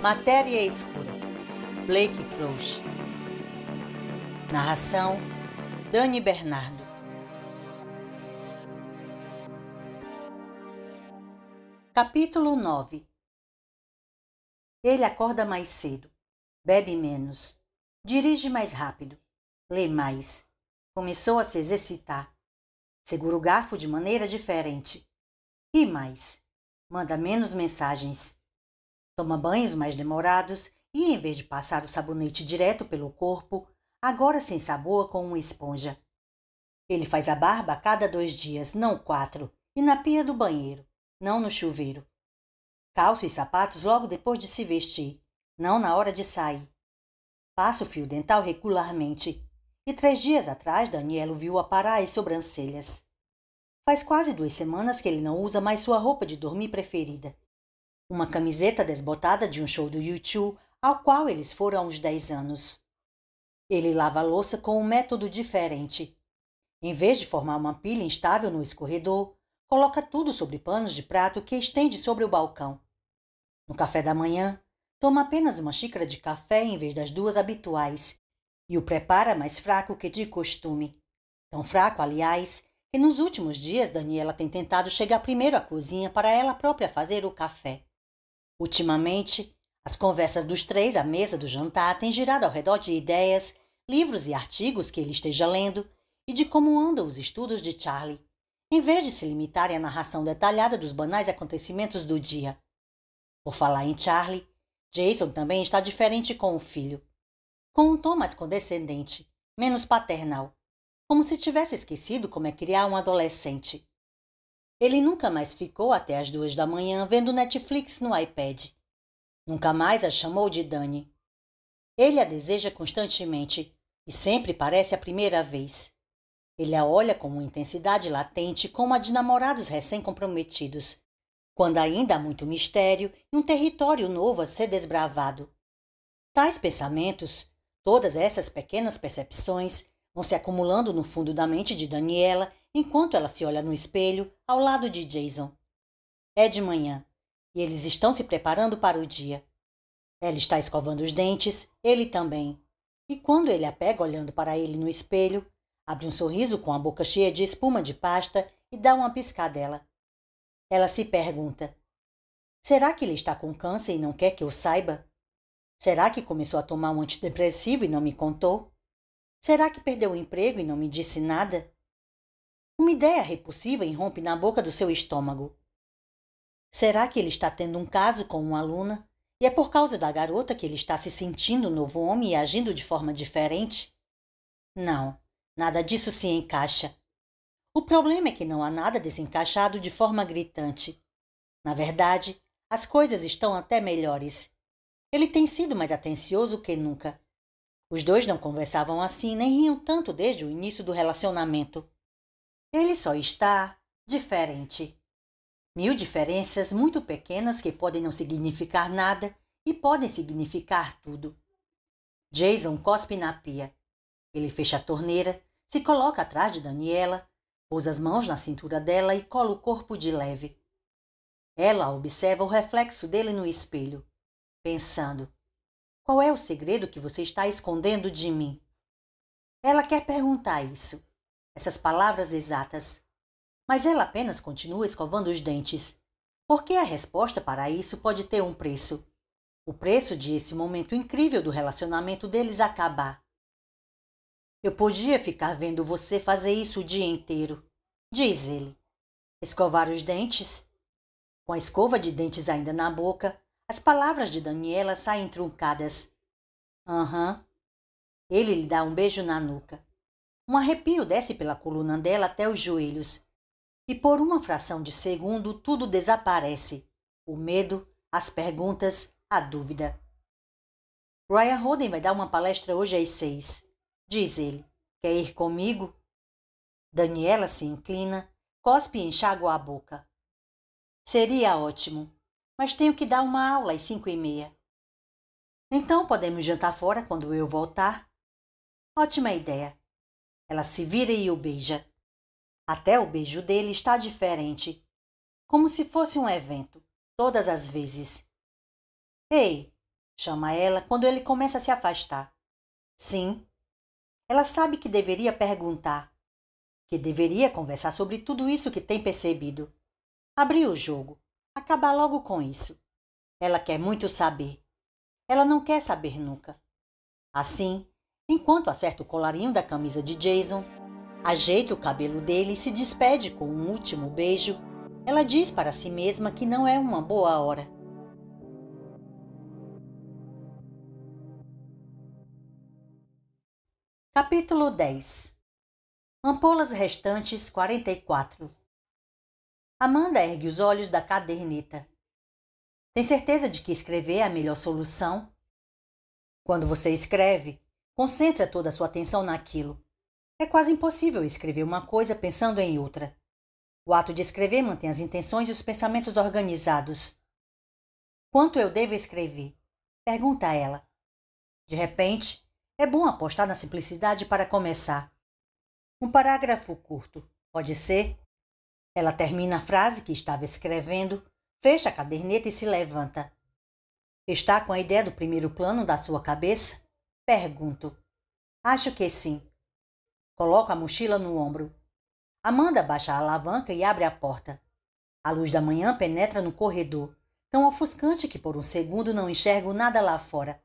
Matéria é Escura, Blake Crouch. Narração: Dani Bernardo. Capítulo 9 Ele acorda mais cedo, bebe menos, dirige mais rápido, lê mais. Começou a se exercitar. Segura o garfo de maneira diferente. E mais. Manda menos mensagens Toma banhos mais demorados e, em vez de passar o sabonete direto pelo corpo, agora se ensaboa com uma esponja. Ele faz a barba a cada dois dias, não quatro, e na pia do banheiro, não no chuveiro. Calça os sapatos logo depois de se vestir, não na hora de sair. Passa o fio dental regularmente. E três dias atrás, Danielo viu aparar as sobrancelhas. Faz quase duas semanas que ele não usa mais sua roupa de dormir preferida uma camiseta desbotada de um show do YouTube, ao qual eles foram aos 10 anos. Ele lava a louça com um método diferente. Em vez de formar uma pilha instável no escorredor, coloca tudo sobre panos de prato que estende sobre o balcão. No café da manhã, toma apenas uma xícara de café em vez das duas habituais e o prepara mais fraco que de costume. Tão fraco, aliás, que nos últimos dias Daniela tem tentado chegar primeiro à cozinha para ela própria fazer o café. Ultimamente, as conversas dos três à mesa do jantar têm girado ao redor de ideias, livros e artigos que ele esteja lendo e de como andam os estudos de Charlie, em vez de se limitarem à narração detalhada dos banais acontecimentos do dia. Por falar em Charlie, Jason também está diferente com o filho, com um tom mais condescendente, menos paternal, como se tivesse esquecido como é criar um adolescente. Ele nunca mais ficou até as duas da manhã vendo Netflix no iPad. Nunca mais a chamou de Dani. Ele a deseja constantemente e sempre parece a primeira vez. Ele a olha com uma intensidade latente como a de namorados recém-comprometidos, quando ainda há muito mistério e um território novo a ser desbravado. Tais pensamentos, todas essas pequenas percepções, vão se acumulando no fundo da mente de Daniela enquanto ela se olha no espelho ao lado de Jason. É de manhã e eles estão se preparando para o dia. Ela está escovando os dentes, ele também. E quando ele a pega olhando para ele no espelho, abre um sorriso com a boca cheia de espuma de pasta e dá uma piscadela. Ela se pergunta: será que ele está com câncer e não quer que eu saiba? Será que começou a tomar um antidepressivo e não me contou? Será que perdeu o emprego e não me disse nada? Uma ideia repulsiva irrompe na boca do seu estômago. Será que ele está tendo um caso com uma aluna? E é por causa da garota que ele está se sentindo um novo homem e agindo de forma diferente? Não, nada disso se encaixa. O problema é que não há nada desencaixado de forma gritante. Na verdade, as coisas estão até melhores. Ele tem sido mais atencioso que nunca. Os dois não conversavam assim nem riam tanto desde o início do relacionamento. Ele só está diferente. Mil diferenças muito pequenas que podem não significar nada e podem significar tudo. Jason cospe na pia. Ele fecha a torneira, se coloca atrás de Daniela, pousa as mãos na cintura dela e cola o corpo de leve. Ela observa o reflexo dele no espelho, pensando: qual é o segredo que você está escondendo de mim? Ela quer perguntar isso, essas palavras exatas. Mas ela apenas continua escovando os dentes, porque a resposta para isso pode ter um preço. O preço de esse momento incrível do relacionamento deles acabar. Eu podia ficar vendo você fazer isso o dia inteiro, diz ele. Escovar os dentes? Com a escova de dentes ainda na boca, as palavras de Daniela saem truncadas. Aham. Uhum. Ele lhe dá um beijo na nuca. Um arrepio desce pela coluna dela até os joelhos. E por uma fração de segundo tudo desaparece: o medo, as perguntas, a dúvida. Ryan Roden vai dar uma palestra hoje às seis. Diz ele: Quer ir comigo? Daniela se inclina, cospe e enxágua a boca. Seria ótimo, mas tenho que dar uma aula às cinco e meia. Então podemos jantar fora quando eu voltar? Ótima ideia. Ela se vira e o beija. Até o beijo dele está diferente, como se fosse um evento, todas as vezes. Ei, chama ela quando ele começa a se afastar. Sim. Ela sabe que deveria perguntar, que deveria conversar sobre tudo isso que tem percebido. Abrir o jogo, acabar logo com isso. Ela quer muito saber. Ela não quer saber nunca. Assim, Enquanto acerta o colarinho da camisa de Jason, ajeita o cabelo dele e se despede com um último beijo, ela diz para si mesma que não é uma boa hora. Capítulo 10 Ampolas restantes 44 Amanda ergue os olhos da caderneta. Tem certeza de que escrever é a melhor solução? Quando você escreve, Concentra toda a sua atenção naquilo. É quase impossível escrever uma coisa pensando em outra. O ato de escrever mantém as intenções e os pensamentos organizados. Quanto eu devo escrever? Pergunta a ela. De repente, é bom apostar na simplicidade para começar. Um parágrafo curto, pode ser? Ela termina a frase que estava escrevendo, fecha a caderneta e se levanta. Está com a ideia do primeiro plano da sua cabeça? Pergunto. Acho que sim. Coloco a mochila no ombro. Amanda baixa a alavanca e abre a porta. A luz da manhã penetra no corredor, tão ofuscante que por um segundo não enxergo nada lá fora.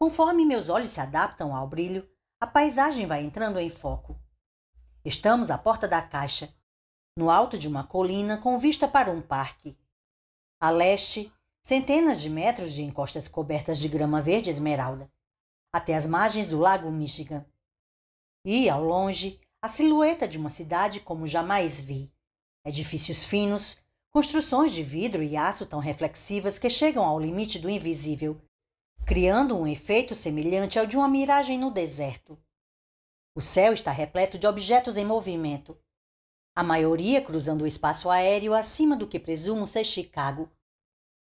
Conforme meus olhos se adaptam ao brilho, a paisagem vai entrando em foco. Estamos à porta da caixa, no alto de uma colina com vista para um parque. A leste, centenas de metros de encostas cobertas de grama verde esmeralda até as margens do Lago Michigan. E, ao longe, a silhueta de uma cidade como jamais vi. Edifícios finos, construções de vidro e aço tão reflexivas que chegam ao limite do invisível, criando um efeito semelhante ao de uma miragem no deserto. O céu está repleto de objetos em movimento, a maioria cruzando o espaço aéreo acima do que presumo ser Chicago.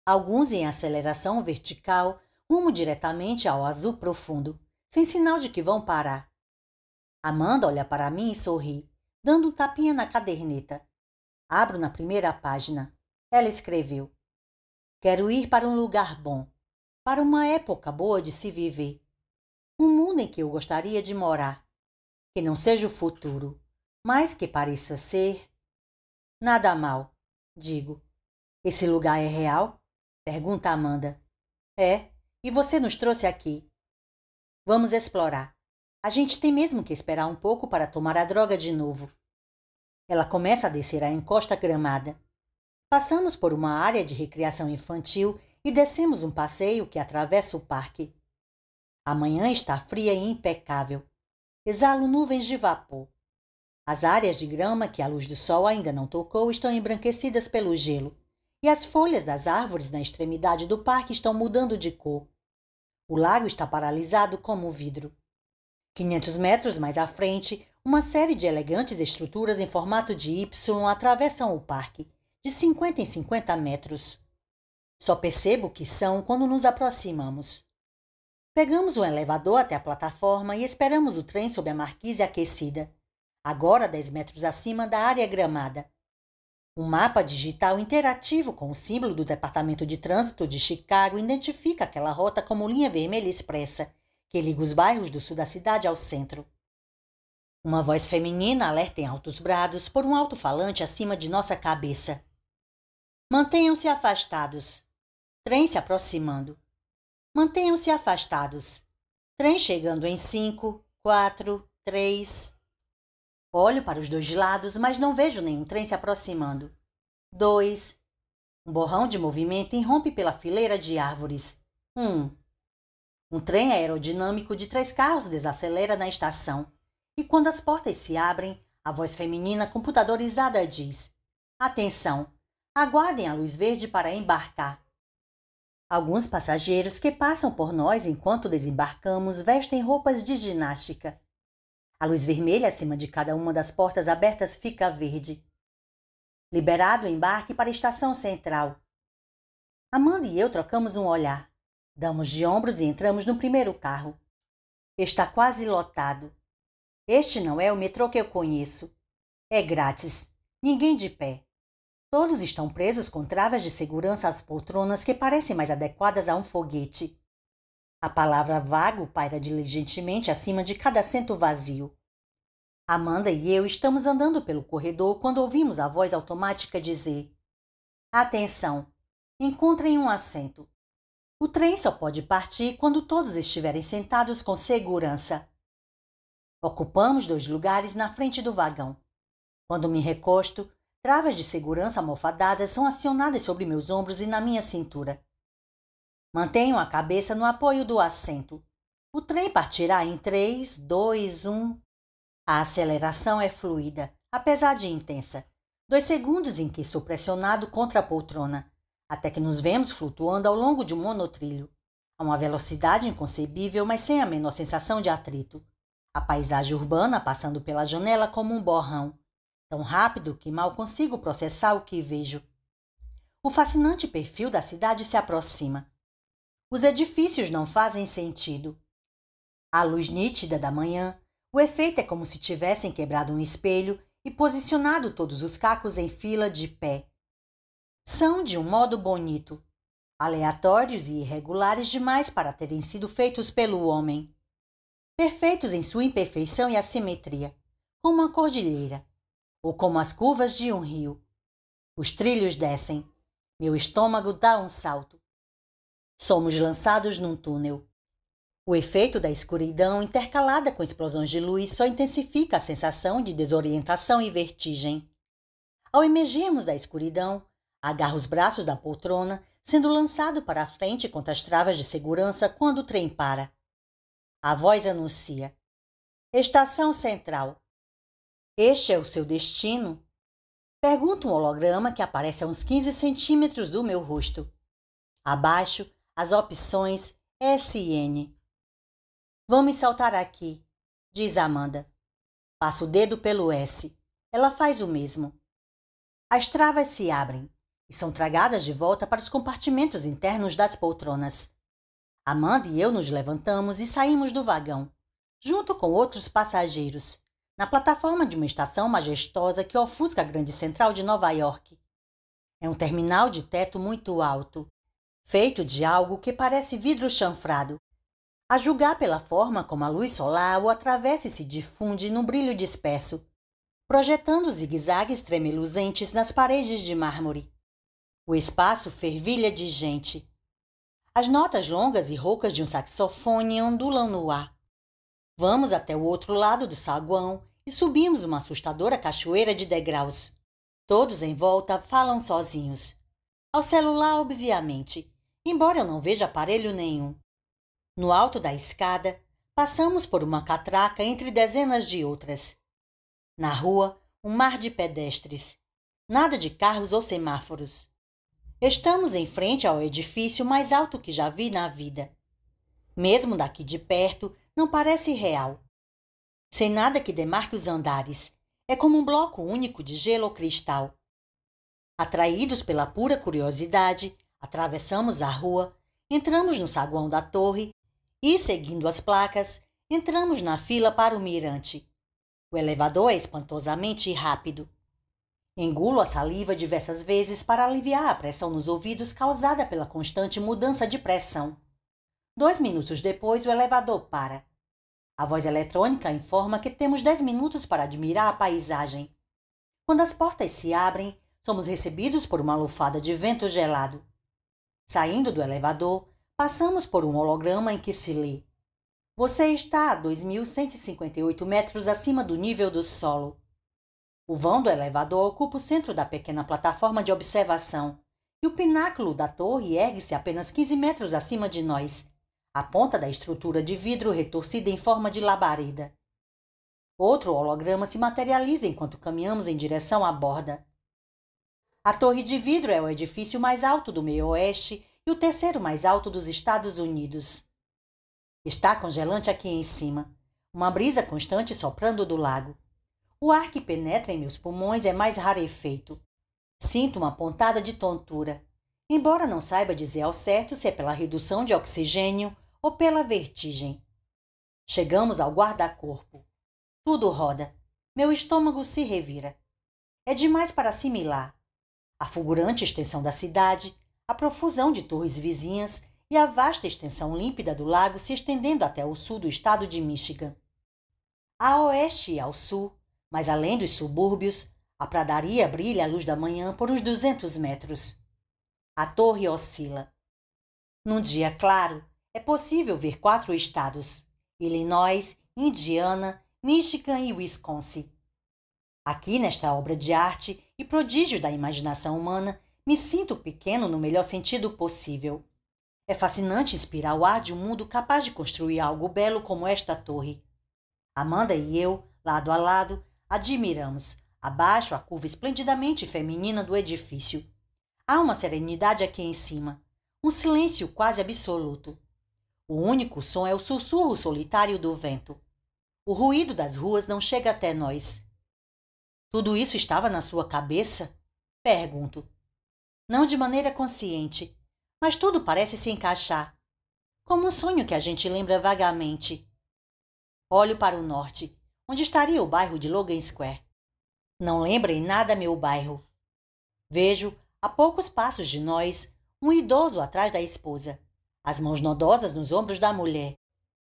Alguns em aceleração vertical, rumo diretamente ao azul profundo, sem sinal de que vão parar. Amanda olha para mim e sorri, dando um tapinha na caderneta. Abro na primeira página. Ela escreveu: Quero ir para um lugar bom, para uma época boa de se viver. Um mundo em que eu gostaria de morar. Que não seja o futuro, mas que pareça ser. Nada mal, digo. Esse lugar é real? Pergunta Amanda. É, e você nos trouxe aqui. Vamos explorar. A gente tem mesmo que esperar um pouco para tomar a droga de novo. Ela começa a descer a encosta gramada. Passamos por uma área de recreação infantil e descemos um passeio que atravessa o parque. A manhã está fria e impecável. Exalo nuvens de vapor. As áreas de grama que a luz do sol ainda não tocou estão embranquecidas pelo gelo, e as folhas das árvores na extremidade do parque estão mudando de cor. O lago está paralisado como um vidro. 500 metros mais à frente, uma série de elegantes estruturas em formato de Y atravessam o parque, de 50 em 50 metros. Só percebo que são quando nos aproximamos. Pegamos um elevador até a plataforma e esperamos o trem sob a marquise aquecida, agora 10 metros acima da área gramada, um mapa digital interativo com o símbolo do Departamento de Trânsito de Chicago identifica aquela rota como linha vermelha expressa, que liga os bairros do sul da cidade ao centro. Uma voz feminina alerta em altos brados por um alto-falante acima de nossa cabeça. Mantenham-se afastados. Trem se aproximando. Mantenham-se afastados. Trem chegando em 5, 4, 3, Olho para os dois lados, mas não vejo nenhum trem se aproximando. 2. Um borrão de movimento irrompe pela fileira de árvores. 1. Um. um trem aerodinâmico de três carros desacelera na estação. E quando as portas se abrem, a voz feminina computadorizada diz: Atenção! Aguardem a luz verde para embarcar. Alguns passageiros que passam por nós enquanto desembarcamos vestem roupas de ginástica. A luz vermelha acima de cada uma das portas abertas fica verde. Liberado o embarque para a estação central. Amanda e eu trocamos um olhar. Damos de ombros e entramos no primeiro carro. Está quase lotado. Este não é o metrô que eu conheço. É grátis. Ninguém de pé. Todos estão presos com travas de segurança às poltronas que parecem mais adequadas a um foguete. A palavra vago paira diligentemente acima de cada assento vazio. Amanda e eu estamos andando pelo corredor quando ouvimos a voz automática dizer: Atenção! Encontrem um assento. O trem só pode partir quando todos estiverem sentados com segurança. Ocupamos dois lugares na frente do vagão. Quando me recosto, travas de segurança almofadadas são acionadas sobre meus ombros e na minha cintura. Mantenham a cabeça no apoio do assento. O trem partirá em 3, 2, 1. A aceleração é fluida, apesar de intensa. Dois segundos em que sou pressionado contra a poltrona, até que nos vemos flutuando ao longo de um monotrilho, a uma velocidade inconcebível, mas sem a menor sensação de atrito. A paisagem urbana passando pela janela como um borrão, tão rápido que mal consigo processar o que vejo. O fascinante perfil da cidade se aproxima. Os edifícios não fazem sentido. A luz nítida da manhã, o efeito é como se tivessem quebrado um espelho e posicionado todos os cacos em fila de pé. São, de um modo bonito, aleatórios e irregulares demais para terem sido feitos pelo homem. Perfeitos em sua imperfeição e assimetria, como a cordilheira, ou como as curvas de um rio. Os trilhos descem. Meu estômago dá um salto. Somos lançados num túnel. O efeito da escuridão, intercalada com explosões de luz, só intensifica a sensação de desorientação e vertigem. Ao emergirmos da escuridão, agarro os braços da poltrona, sendo lançado para a frente contra as travas de segurança quando o trem para. A voz anuncia: Estação Central. Este é o seu destino? Pergunta um holograma que aparece a uns 15 centímetros do meu rosto. Abaixo, as opções S e N. Vamos saltar aqui, diz Amanda. Passa o dedo pelo S. Ela faz o mesmo. As travas se abrem e são tragadas de volta para os compartimentos internos das poltronas. Amanda e eu nos levantamos e saímos do vagão, junto com outros passageiros, na plataforma de uma estação majestosa que ofusca a grande central de Nova York. É um terminal de teto muito alto, feito de algo que parece vidro chanfrado. A julgar pela forma como a luz solar o atravessa e se difunde num brilho disperso, projetando zigue-zagues nas paredes de mármore. O espaço fervilha de gente. As notas longas e roucas de um saxofone ondulam no ar. Vamos até o outro lado do saguão e subimos uma assustadora cachoeira de degraus. Todos em volta falam sozinhos. Ao celular, obviamente embora eu não veja aparelho nenhum. No alto da escada, passamos por uma catraca entre dezenas de outras. Na rua, um mar de pedestres. Nada de carros ou semáforos. Estamos em frente ao edifício mais alto que já vi na vida. Mesmo daqui de perto, não parece real. Sem nada que demarque os andares, é como um bloco único de gelo ou cristal. Atraídos pela pura curiosidade, Atravessamos a rua, entramos no saguão da torre e, seguindo as placas, entramos na fila para o mirante. O elevador é espantosamente rápido. Engulo a saliva diversas vezes para aliviar a pressão nos ouvidos causada pela constante mudança de pressão. Dois minutos depois, o elevador para. A voz eletrônica informa que temos dez minutos para admirar a paisagem. Quando as portas se abrem, somos recebidos por uma lufada de vento gelado. Saindo do elevador, passamos por um holograma em que se lê: Você está a 2158 metros acima do nível do solo. O vão do elevador ocupa o centro da pequena plataforma de observação e o pináculo da torre ergue-se apenas 15 metros acima de nós, a ponta da estrutura de vidro retorcida em forma de labareda. Outro holograma se materializa enquanto caminhamos em direção à borda. A Torre de Vidro é o edifício mais alto do meio-oeste e o terceiro mais alto dos Estados Unidos. Está congelante aqui em cima. Uma brisa constante soprando do lago. O ar que penetra em meus pulmões é mais rarefeito. Sinto uma pontada de tontura, embora não saiba dizer ao certo se é pela redução de oxigênio ou pela vertigem. Chegamos ao guarda-corpo. Tudo roda. Meu estômago se revira. É demais para assimilar a fulgurante extensão da cidade, a profusão de torres vizinhas e a vasta extensão límpida do lago se estendendo até o sul do estado de Michigan. A oeste e ao sul, mas além dos subúrbios, a pradaria brilha à luz da manhã por uns 200 metros. A torre oscila. Num dia claro, é possível ver quatro estados: Illinois, Indiana, Michigan e Wisconsin. Aqui, nesta obra de arte e prodígio da imaginação humana, me sinto pequeno no melhor sentido possível. É fascinante inspirar o ar de um mundo capaz de construir algo belo como esta torre. Amanda e eu, lado a lado, admiramos, abaixo, a curva esplendidamente feminina do edifício. Há uma serenidade aqui em cima, um silêncio quase absoluto. O único som é o sussurro solitário do vento. O ruído das ruas não chega até nós. Tudo isso estava na sua cabeça? Pergunto. Não de maneira consciente, mas tudo parece se encaixar. Como um sonho que a gente lembra vagamente. Olho para o norte, onde estaria o bairro de Logan Square. Não lembra em nada meu bairro. Vejo, a poucos passos de nós, um idoso atrás da esposa, as mãos nodosas nos ombros da mulher,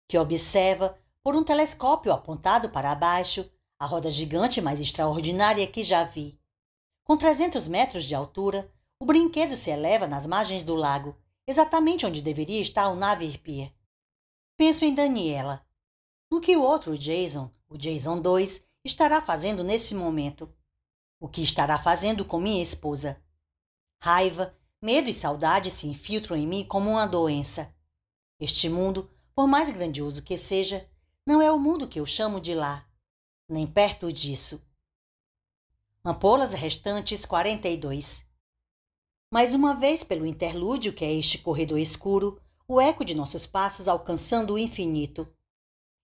que observa, por um telescópio apontado para baixo, a roda gigante mais extraordinária que já vi. Com 300 metros de altura, o brinquedo se eleva nas margens do lago, exatamente onde deveria estar o Navir Pier. Penso em Daniela. No que o outro Jason, o Jason 2, estará fazendo nesse momento? O que estará fazendo com minha esposa? Raiva, medo e saudade se infiltram em mim como uma doença. Este mundo, por mais grandioso que seja, não é o mundo que eu chamo de lá nem perto disso. Ampolas restantes 42. Mais uma vez, pelo interlúdio que é este corredor escuro, o eco de nossos passos alcançando o infinito.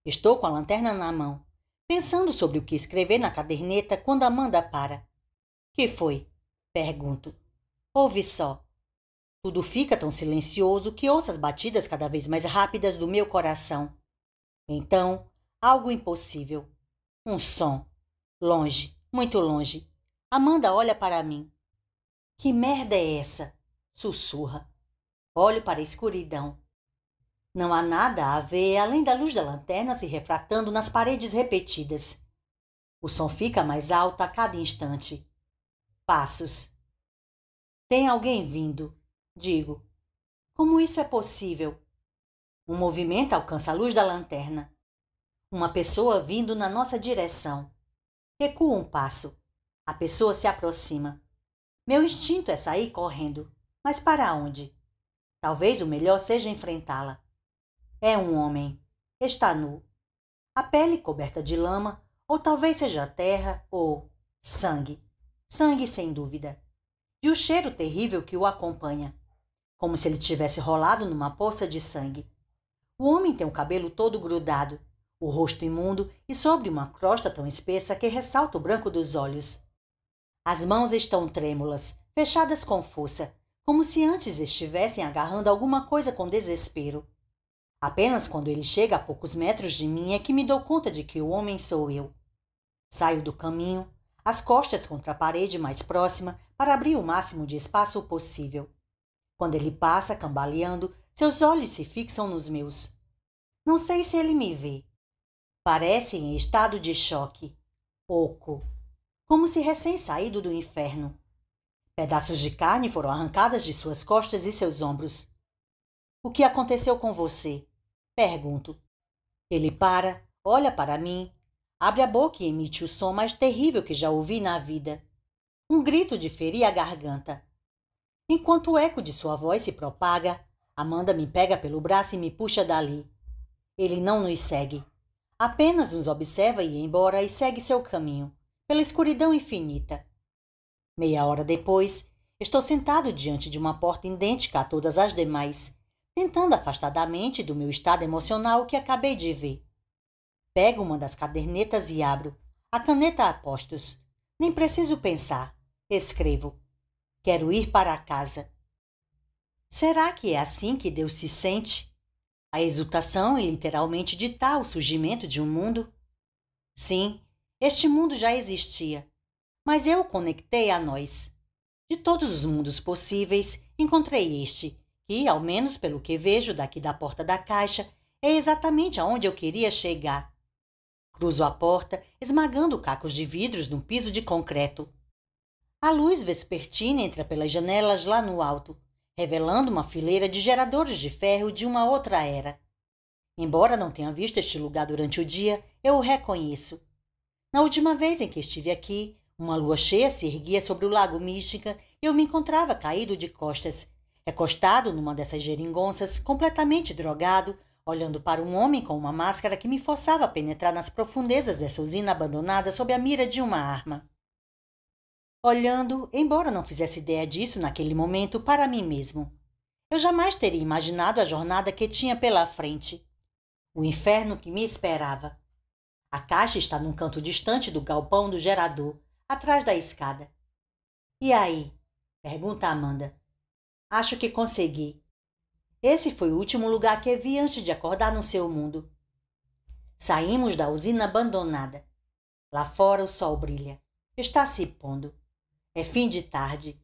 Estou com a lanterna na mão, pensando sobre o que escrever na caderneta quando Amanda para. Que foi? Pergunto. Ouve só. Tudo fica tão silencioso que ouço as batidas cada vez mais rápidas do meu coração. Então, algo impossível. Um som. Longe, muito longe. Amanda olha para mim. Que merda é essa? Sussurra. Olho para a escuridão. Não há nada a ver além da luz da lanterna se refratando nas paredes repetidas. O som fica mais alto a cada instante. Passos. Tem alguém vindo, digo. Como isso é possível? Um movimento alcança a luz da lanterna. Uma pessoa vindo na nossa direção. Recuo um passo. A pessoa se aproxima. Meu instinto é sair correndo, mas para onde? Talvez o melhor seja enfrentá-la. É um homem. Está nu. A pele coberta de lama, ou talvez seja terra ou sangue. Sangue, sem dúvida. E o cheiro terrível que o acompanha, como se ele tivesse rolado numa poça de sangue. O homem tem o cabelo todo grudado, o rosto imundo e sobre uma crosta tão espessa que ressalta o branco dos olhos. As mãos estão trêmulas, fechadas com força, como se antes estivessem agarrando alguma coisa com desespero. Apenas quando ele chega a poucos metros de mim é que me dou conta de que o homem sou eu. Saio do caminho, as costas contra a parede mais próxima para abrir o máximo de espaço possível. Quando ele passa cambaleando, seus olhos se fixam nos meus. Não sei se ele me vê, parecem em estado de choque, oco, como se recém-saído do inferno. Pedaços de carne foram arrancadas de suas costas e seus ombros. O que aconteceu com você? Pergunto. Ele para, olha para mim, abre a boca e emite o som mais terrível que já ouvi na vida. Um grito de ferir a garganta. Enquanto o eco de sua voz se propaga, Amanda me pega pelo braço e me puxa dali. Ele não nos segue. Apenas nos observa e embora e segue seu caminho, pela escuridão infinita. Meia hora depois, estou sentado diante de uma porta idêntica a todas as demais, tentando afastar mente do meu estado emocional que acabei de ver. Pego uma das cadernetas e abro, a caneta a postos. Nem preciso pensar. Escrevo. Quero ir para casa. Será que é assim que Deus se sente? A exultação em literalmente ditar o surgimento de um mundo. Sim, este mundo já existia, mas eu o conectei a nós. De todos os mundos possíveis, encontrei este, que, ao menos pelo que vejo daqui da porta da caixa, é exatamente aonde eu queria chegar. Cruzo a porta, esmagando cacos de vidros num piso de concreto. A luz vespertina entra pelas janelas lá no alto, revelando uma fileira de geradores de ferro de uma outra era. Embora não tenha visto este lugar durante o dia, eu o reconheço. Na última vez em que estive aqui, uma lua cheia se erguia sobre o lago Mística e eu me encontrava caído de costas, recostado numa dessas geringonças, completamente drogado, olhando para um homem com uma máscara que me forçava a penetrar nas profundezas dessa usina abandonada sob a mira de uma arma olhando, embora não fizesse ideia disso naquele momento, para mim mesmo. Eu jamais teria imaginado a jornada que tinha pela frente. O inferno que me esperava. A caixa está num canto distante do galpão do gerador, atrás da escada. E aí? pergunta Amanda. Acho que consegui. Esse foi o último lugar que vi antes de acordar no seu mundo. Saímos da usina abandonada. Lá fora o sol brilha. Está se pondo. É fim de tarde.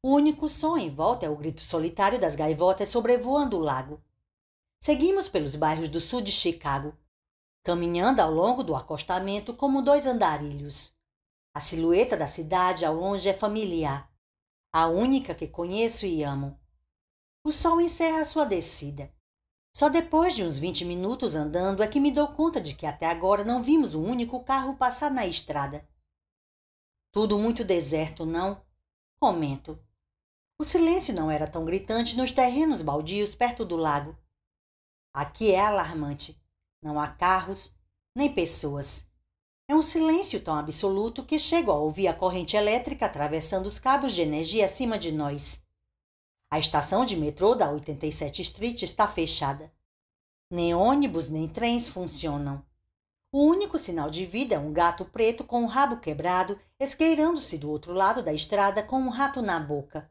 O único som em volta é o grito solitário das gaivotas sobrevoando o lago. Seguimos pelos bairros do sul de Chicago, caminhando ao longo do acostamento como dois andarilhos. A silhueta da cidade ao longe é familiar, a única que conheço e amo. O sol encerra sua descida. Só depois de uns 20 minutos andando é que me dou conta de que até agora não vimos um único carro passar na estrada. Tudo muito deserto, não? Comento. O silêncio não era tão gritante nos terrenos baldios perto do lago. Aqui é alarmante. Não há carros, nem pessoas. É um silêncio tão absoluto que chego a ouvir a corrente elétrica atravessando os cabos de energia acima de nós. A estação de metrô da 87 Street está fechada. Nem ônibus nem trens funcionam. O único sinal de vida é um gato preto com o rabo quebrado, esgueirando-se do outro lado da estrada com um rato na boca.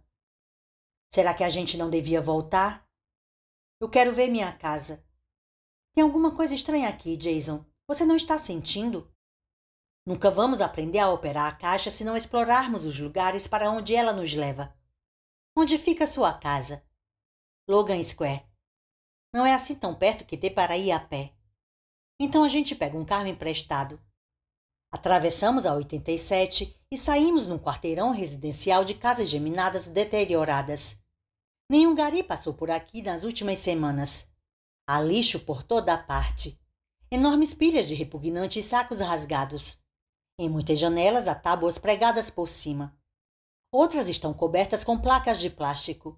Será que a gente não devia voltar? Eu quero ver minha casa. Tem alguma coisa estranha aqui, Jason. Você não está sentindo? Nunca vamos aprender a operar a caixa se não explorarmos os lugares para onde ela nos leva. Onde fica sua casa? Logan Square. Não é assim tão perto que dê para ir a pé. Então a gente pega um carro emprestado. Atravessamos a 87 e saímos num quarteirão residencial de casas geminadas deterioradas. Nenhum gari passou por aqui nas últimas semanas. Há lixo por toda a parte. Enormes pilhas de repugnantes sacos rasgados. Em muitas janelas há tábuas pregadas por cima. Outras estão cobertas com placas de plástico.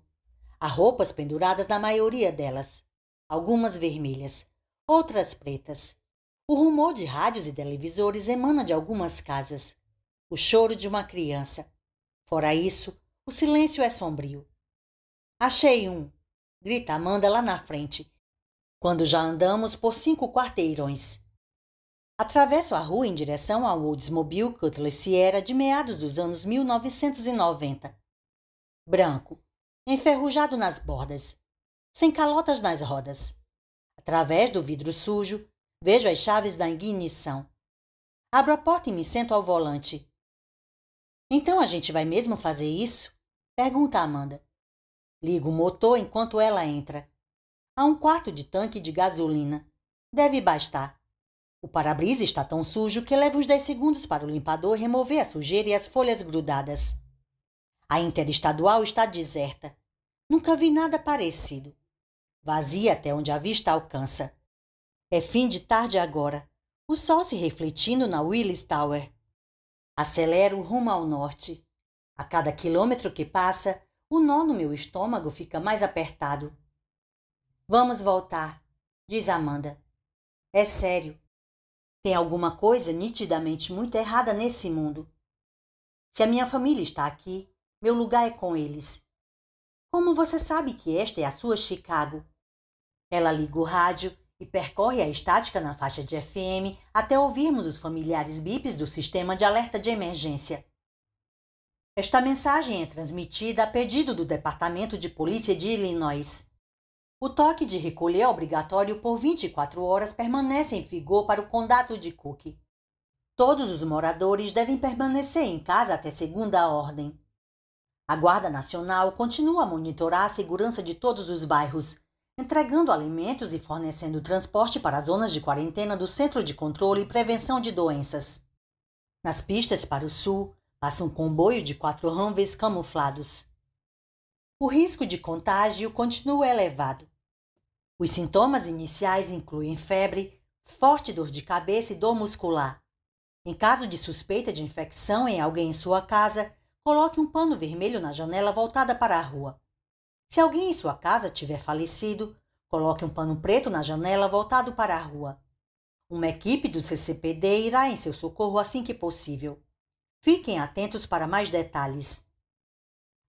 Há roupas penduradas na maioria delas, algumas vermelhas, outras pretas. O rumor de rádios e televisores emana de algumas casas. O choro de uma criança. Fora isso, o silêncio é sombrio. Achei um! grita Amanda lá na frente, quando já andamos por cinco quarteirões. Atravesso a rua em direção ao Oldsmobile Cutler Sierra de meados dos anos 1990. Branco, enferrujado nas bordas, sem calotas nas rodas. Através do vidro sujo, vejo as chaves da ignição. Abro a porta e me sento ao volante. Então a gente vai mesmo fazer isso? Pergunta Amanda. Ligo o motor enquanto ela entra. Há um quarto de tanque de gasolina. Deve bastar. O para-brisa está tão sujo que leva uns 10 segundos para o limpador remover a sujeira e as folhas grudadas. A interestadual está deserta. Nunca vi nada parecido vazia até onde a vista alcança. É fim de tarde agora, o sol se refletindo na Willis Tower. Acelero rumo ao norte. A cada quilômetro que passa, o nó no meu estômago fica mais apertado. Vamos voltar, diz Amanda. É sério. Tem alguma coisa nitidamente muito errada nesse mundo. Se a minha família está aqui, meu lugar é com eles. Como você sabe que esta é a sua Chicago? Ela liga o rádio e percorre a estática na faixa de FM até ouvirmos os familiares bips do sistema de alerta de emergência. Esta mensagem é transmitida a pedido do Departamento de Polícia de Illinois. O toque de recolher obrigatório por 24 horas permanece em vigor para o condado de Cook. Todos os moradores devem permanecer em casa até segunda ordem. A Guarda Nacional continua a monitorar a segurança de todos os bairros, entregando alimentos e fornecendo transporte para as zonas de quarentena do Centro de Controle e Prevenção de Doenças. Nas pistas para o sul, passa um comboio de quatro Humvees camuflados. O risco de contágio continua elevado. Os sintomas iniciais incluem febre, forte dor de cabeça e dor muscular. Em caso de suspeita de infecção em alguém em sua casa, coloque um pano vermelho na janela voltada para a rua. Se alguém em sua casa tiver falecido, coloque um pano preto na janela voltado para a rua. Uma equipe do CCPD irá em seu socorro assim que possível. Fiquem atentos para mais detalhes.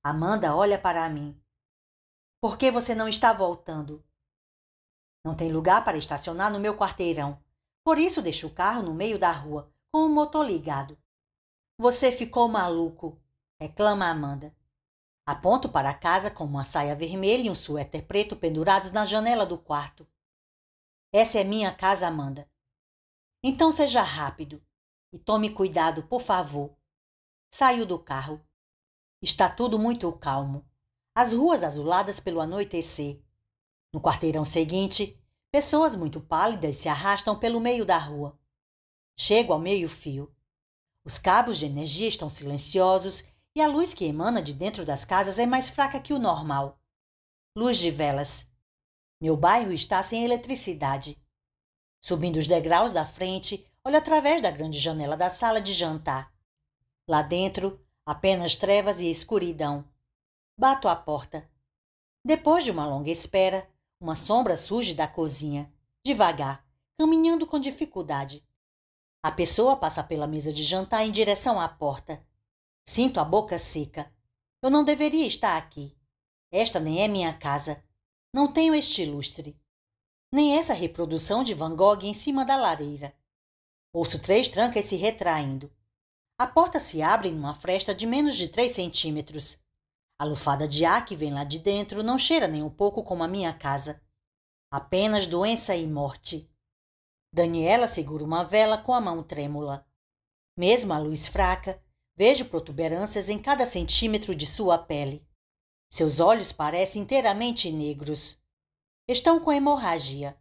Amanda olha para mim. Por que você não está voltando? Não tem lugar para estacionar no meu quarteirão. Por isso deixo o carro no meio da rua, com o motor ligado. Você ficou maluco, reclama Amanda. Aponto para casa com uma saia vermelha e um suéter preto pendurados na janela do quarto. Essa é minha casa, Amanda. Então seja rápido e tome cuidado, por favor. Saiu do carro. Está tudo muito calmo. As ruas azuladas pelo anoitecer. No quarteirão seguinte, pessoas muito pálidas se arrastam pelo meio da rua. Chego ao meio-fio. Os cabos de energia estão silenciosos e a luz que emana de dentro das casas é mais fraca que o normal. Luz de velas. Meu bairro está sem eletricidade. Subindo os degraus da frente, olho através da grande janela da sala de jantar. Lá dentro, apenas trevas e escuridão. Bato à porta. Depois de uma longa espera, uma sombra surge da cozinha, devagar, caminhando com dificuldade. A pessoa passa pela mesa de jantar em direção à porta. Sinto a boca seca. Eu não deveria estar aqui. Esta nem é minha casa. Não tenho este lustre. Nem essa reprodução de Van Gogh em cima da lareira. Ouço três trancas se retraindo. A porta se abre numa fresta de menos de três centímetros. A lufada de ar que vem lá de dentro não cheira nem um pouco como a minha casa. Apenas doença e morte. Daniela segura uma vela com a mão trêmula. Mesmo a luz fraca, Vejo protuberâncias em cada centímetro de sua pele. Seus olhos parecem inteiramente negros. Estão com hemorragia.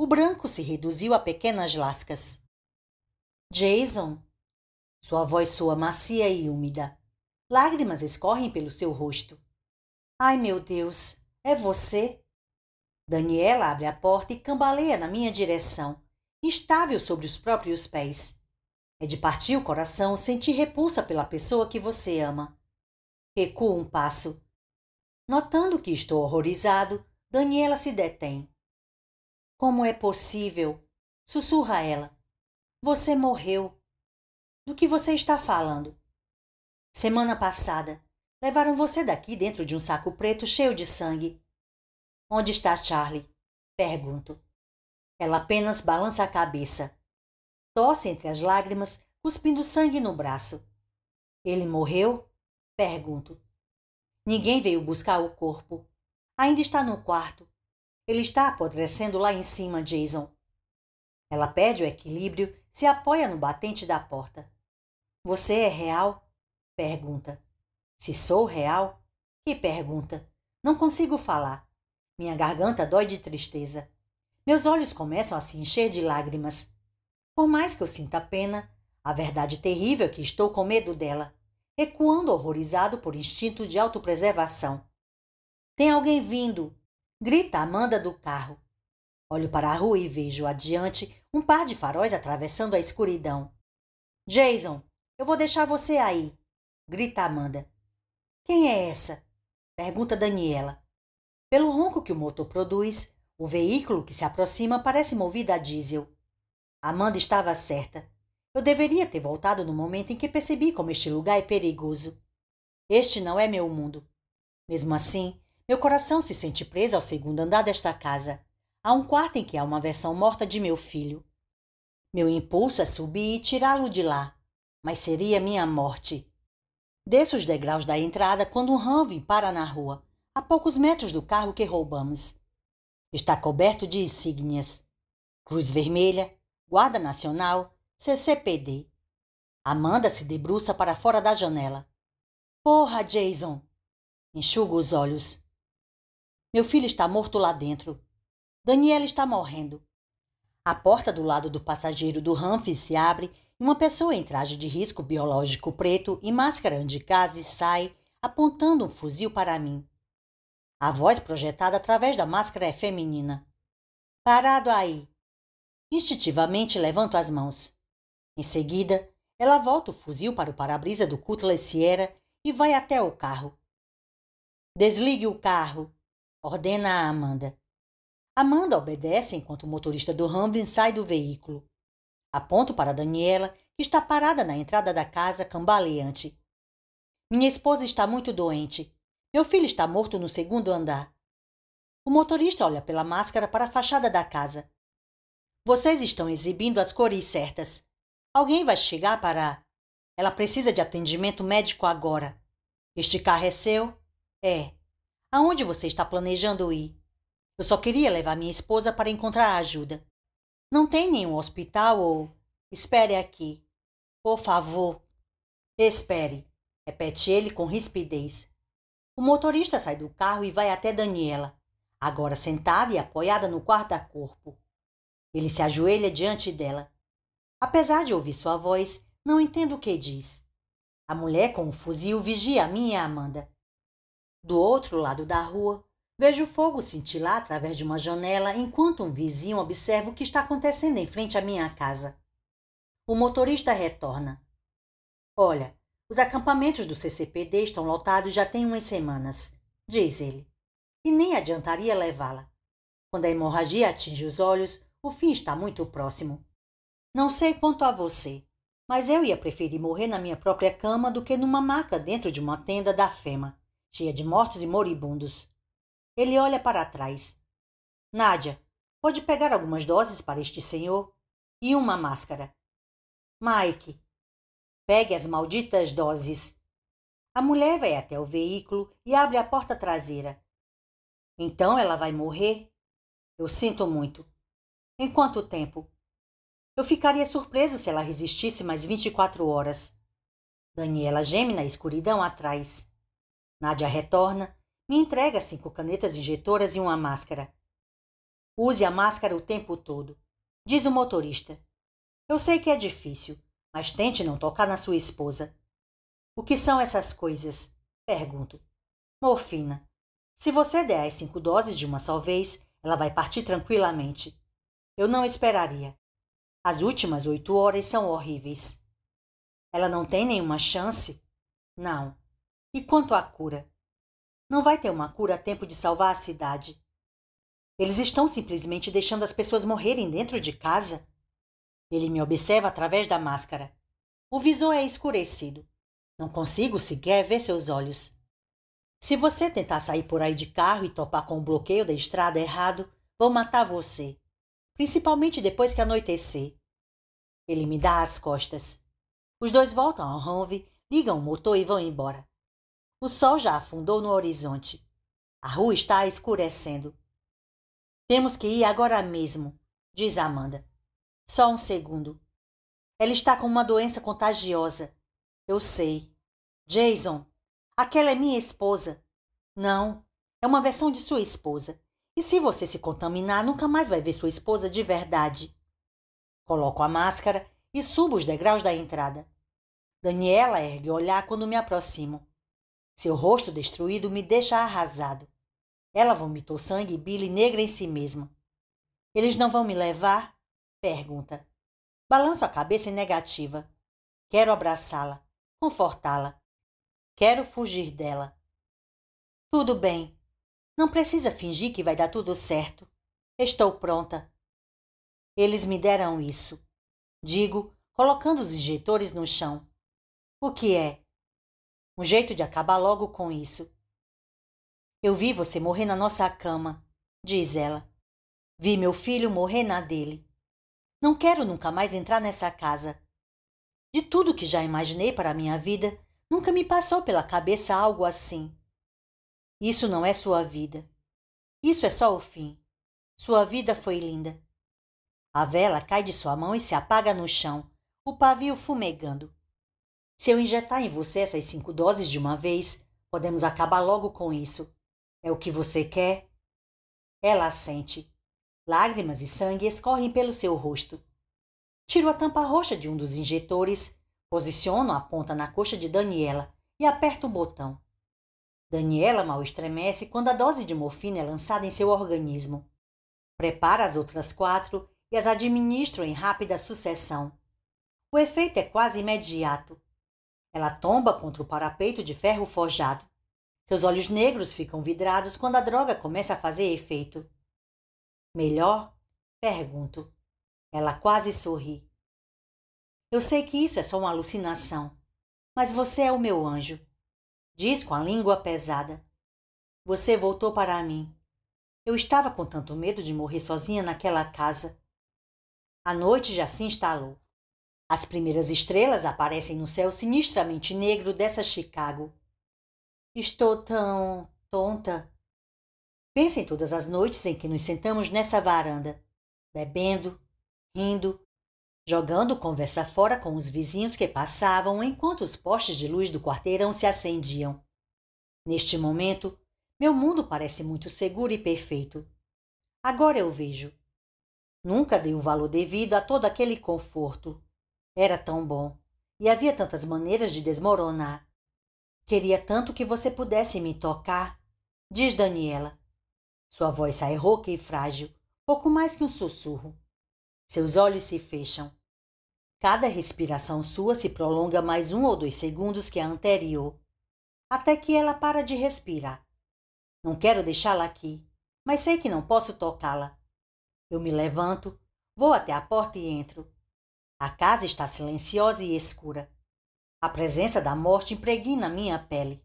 O branco se reduziu a pequenas lascas. Jason. Sua voz soa macia e úmida. Lágrimas escorrem pelo seu rosto. Ai, meu Deus, é você? Daniela abre a porta e cambaleia na minha direção, instável sobre os próprios pés. É de partir o coração sentir repulsa pela pessoa que você ama. Recuo um passo. Notando que estou horrorizado, Daniela se detém. Como é possível? Sussurra ela. Você morreu. Do que você está falando? Semana passada, levaram você daqui dentro de um saco preto cheio de sangue. Onde está Charlie? Pergunto. Ela apenas balança a cabeça tosse entre as lágrimas, cuspindo sangue no braço. Ele morreu? Pergunto. Ninguém veio buscar o corpo. Ainda está no quarto. Ele está apodrecendo lá em cima, Jason. Ela perde o equilíbrio, se apoia no batente da porta. Você é real? Pergunta. Se sou real? Que pergunta. Não consigo falar. Minha garganta dói de tristeza. Meus olhos começam a se encher de lágrimas. Por mais que eu sinta pena, a verdade terrível é que estou com medo dela, recuando horrorizado por instinto de autopreservação. Tem alguém vindo! grita Amanda do carro. Olho para a rua e vejo adiante um par de faróis atravessando a escuridão. Jason, eu vou deixar você aí, grita Amanda. Quem é essa? pergunta Daniela. Pelo ronco que o motor produz, o veículo que se aproxima parece movido a diesel. Amanda estava certa. Eu deveria ter voltado no momento em que percebi como este lugar é perigoso. Este não é meu mundo. Mesmo assim, meu coração se sente preso ao segundo andar desta casa. Há um quarto em que há uma versão morta de meu filho. Meu impulso é subir e tirá-lo de lá, mas seria minha morte. Desço os degraus da entrada quando um Ranvin para na rua, a poucos metros do carro que roubamos. Está coberto de insígnias: cruz vermelha, Guarda Nacional, CCPD. Amanda se debruça para fora da janela. Porra, Jason! Enxuga os olhos. Meu filho está morto lá dentro. Daniela está morrendo. A porta do lado do passageiro do Humphrey se abre e uma pessoa em traje de risco biológico preto e máscara anticase sai, apontando um fuzil para mim. A voz projetada através da máscara é feminina. Parado aí! Instintivamente levanto as mãos. Em seguida, ela volta o fuzil para o para-brisa do Cutlass Sierra e vai até o carro. Desligue o carro, ordena a Amanda. Amanda obedece enquanto o motorista do Rambin sai do veículo. Aponto para Daniela, que está parada na entrada da casa, cambaleante. Minha esposa está muito doente. Meu filho está morto no segundo andar. O motorista olha pela máscara para a fachada da casa. Vocês estão exibindo as cores certas. Alguém vai chegar para. Ela precisa de atendimento médico agora. Este carro é seu? É. Aonde você está planejando ir? Eu só queria levar minha esposa para encontrar ajuda. Não tem nenhum hospital ou. Espere aqui. Por favor. Espere, repete ele com rispidez. O motorista sai do carro e vai até Daniela, agora sentada e apoiada no quarto corpo ele se ajoelha diante dela. Apesar de ouvir sua voz, não entendo o que diz. A mulher com o fuzil vigia a minha e a Amanda. Do outro lado da rua, vejo fogo cintilar através de uma janela enquanto um vizinho observa o que está acontecendo em frente à minha casa. O motorista retorna. Olha, os acampamentos do CCPD estão lotados já tem umas semanas, diz ele. E nem adiantaria levá-la. Quando a hemorragia atinge os olhos, o fim está muito próximo. Não sei quanto a você, mas eu ia preferir morrer na minha própria cama do que numa maca dentro de uma tenda da FEMA, cheia de mortos e moribundos. Ele olha para trás. Nádia, pode pegar algumas doses para este senhor? E uma máscara. Mike, pegue as malditas doses. A mulher vai até o veículo e abre a porta traseira. Então ela vai morrer? Eu sinto muito. Em quanto tempo? Eu ficaria surpreso se ela resistisse mais 24 horas. Daniela geme na escuridão atrás. Nádia retorna, me entrega cinco canetas injetoras e uma máscara. Use a máscara o tempo todo, diz o motorista. Eu sei que é difícil, mas tente não tocar na sua esposa. O que são essas coisas? Pergunto. Morfina. Se você der as cinco doses de uma só vez, ela vai partir tranquilamente. Eu não esperaria. As últimas oito horas são horríveis. Ela não tem nenhuma chance? Não. E quanto à cura? Não vai ter uma cura a tempo de salvar a cidade. Eles estão simplesmente deixando as pessoas morrerem dentro de casa. Ele me observa através da máscara. O visor é escurecido. Não consigo sequer ver seus olhos. Se você tentar sair por aí de carro e topar com o bloqueio da estrada errado, vou matar você principalmente depois que anoitecer. Ele me dá as costas. Os dois voltam ao Hanve, ligam o motor e vão embora. O sol já afundou no horizonte. A rua está escurecendo. Temos que ir agora mesmo, diz Amanda. Só um segundo. Ela está com uma doença contagiosa. Eu sei. Jason, aquela é minha esposa. Não, é uma versão de sua esposa. E se você se contaminar, nunca mais vai ver sua esposa de verdade. Coloco a máscara e subo os degraus da entrada. Daniela ergue o olhar quando me aproximo. Seu rosto destruído me deixa arrasado. Ela vomitou sangue e bile negra em si mesma. Eles não vão me levar? Pergunta. Balanço a cabeça em negativa. Quero abraçá-la, confortá-la. Quero fugir dela. Tudo bem, não precisa fingir que vai dar tudo certo. Estou pronta. Eles me deram isso. Digo, colocando os injetores no chão. O que é? Um jeito de acabar logo com isso. Eu vi você morrer na nossa cama, diz ela. Vi meu filho morrer na dele. Não quero nunca mais entrar nessa casa. De tudo que já imaginei para a minha vida, nunca me passou pela cabeça algo assim. Isso não é sua vida. Isso é só o fim. Sua vida foi linda. A vela cai de sua mão e se apaga no chão, o pavio fumegando. Se eu injetar em você essas cinco doses de uma vez, podemos acabar logo com isso. É o que você quer? Ela assente. Lágrimas e sangue escorrem pelo seu rosto. Tiro a tampa roxa de um dos injetores, posiciono a ponta na coxa de Daniela e aperto o botão. Daniela mal estremece quando a dose de morfina é lançada em seu organismo. Prepara as outras quatro e as administra em rápida sucessão. O efeito é quase imediato. Ela tomba contra o parapeito de ferro forjado. Seus olhos negros ficam vidrados quando a droga começa a fazer efeito. Melhor? Pergunto. Ela quase sorri. Eu sei que isso é só uma alucinação, mas você é o meu anjo. Diz com a língua pesada. Você voltou para mim. Eu estava com tanto medo de morrer sozinha naquela casa. A noite já se instalou. As primeiras estrelas aparecem no céu sinistramente negro dessa Chicago. Estou tão tonta. Pensa em todas as noites em que nos sentamos nessa varanda, bebendo, rindo, jogando conversa fora com os vizinhos que passavam enquanto os postes de luz do quarteirão se acendiam. Neste momento, meu mundo parece muito seguro e perfeito. Agora eu vejo. Nunca dei o valor devido a todo aquele conforto. Era tão bom e havia tantas maneiras de desmoronar. Queria tanto que você pudesse me tocar, diz Daniela. Sua voz sai rouca e frágil, pouco mais que um sussurro. Seus olhos se fecham. Cada respiração sua se prolonga mais um ou dois segundos que a anterior, até que ela para de respirar. Não quero deixá-la aqui, mas sei que não posso tocá-la. Eu me levanto, vou até a porta e entro. A casa está silenciosa e escura. A presença da morte impregna minha pele.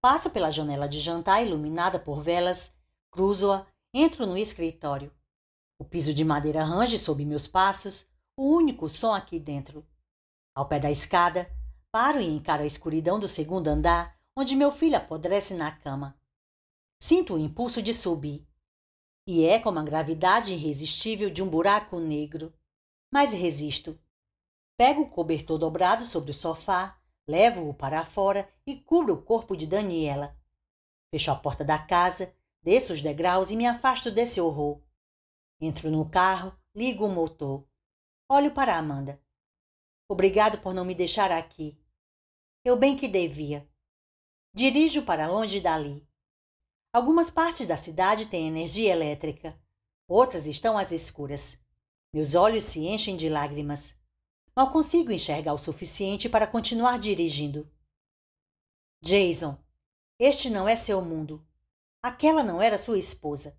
Passo pela janela de jantar iluminada por velas, cruzo-a, entro no escritório. O piso de madeira range sob meus passos, o único som aqui dentro. Ao pé da escada, paro e encaro a escuridão do segundo andar, onde meu filho apodrece na cama. Sinto o impulso de subir. E é como a gravidade irresistível de um buraco negro. Mas resisto. Pego o cobertor dobrado sobre o sofá, levo-o para fora e cubro o corpo de Daniela. Fecho a porta da casa, desço os degraus e me afasto desse horror. Entro no carro, ligo o motor. Olho para Amanda. Obrigado por não me deixar aqui. Eu bem que devia. Dirijo para longe dali. Algumas partes da cidade têm energia elétrica, outras estão às escuras. Meus olhos se enchem de lágrimas. Mal consigo enxergar o suficiente para continuar dirigindo. Jason, este não é seu mundo. Aquela não era sua esposa.